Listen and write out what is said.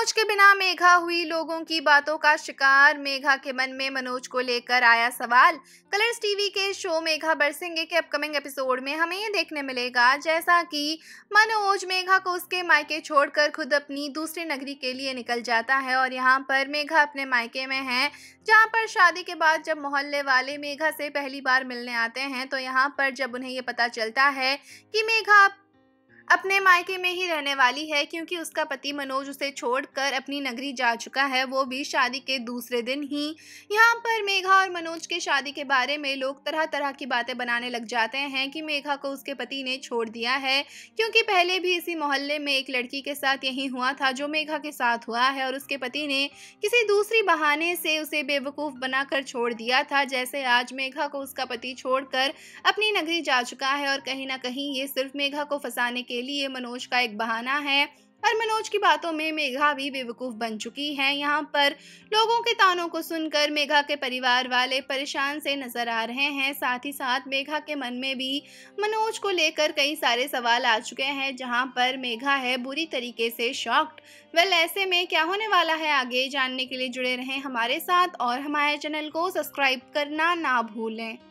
मनोज के बिना मेघा हुई लोगों की बातों का शिकार मेघा के मन में मनोज को लेकर आया सवाल कलर्स टीवी के शो मेघा बरसिंगे के अपकमिंग एपिसोड में हमें ये देखने मिलेगा जैसा कि मनोज मेघा को उसके मायके छोड़कर खुद अपनी दूसरी नगरी के लिए निकल जाता है और यहाँ पर मेघा अपने मायके में है जहाँ पर शादी के बाद जब मोहल्ले वाले मेघा से पहली बार मिलने आते हैं तो यहाँ पर जब उन्हें ये पता चलता है कि मेघा अब अपने मायके में ही रहने वाली है क्योंकि उसका पति मनोज उसे छोड़कर अपनी नगरी जा चुका है वो भी शादी के दूसरे दिन ही यहाँ पर मेघा और मनोज के शादी के बारे में लोग तरह तरह की बातें बनाने लग जाते हैं कि मेघा को उसके पति ने छोड़ दिया है क्योंकि पहले भी इसी मोहल्ले में एक लड़की के साथ यही हुआ था जो मेघा के साथ हुआ है और उसके पति ने किसी दूसरी बहाने से उसे बेवकूफ़ बनाकर छोड़ दिया था जैसे आज मेघा को उसका पति छोड़कर अपनी नगरी जा चुका है और कहीं ना कहीं ये सिर्फ मेघा को फंसाने के के लिए मनोज का एक बहाना है और मनोज की बातों में मेघा भी बेवकूफ़ बन चुकी हैं यहाँ पर लोगों के तानों को सुनकर मेघा के परिवार वाले परेशान से नज़र आ रहे हैं साथ ही साथ मेघा के मन में भी मनोज को लेकर कई सारे सवाल आ चुके हैं जहाँ पर मेघा है बुरी तरीके से शॉक्ड वेल ऐसे में क्या होने वाला है आगे जानने के लिए जुड़े रहें हमारे साथ और हमारे चैनल को सब्सक्राइब करना ना भूलें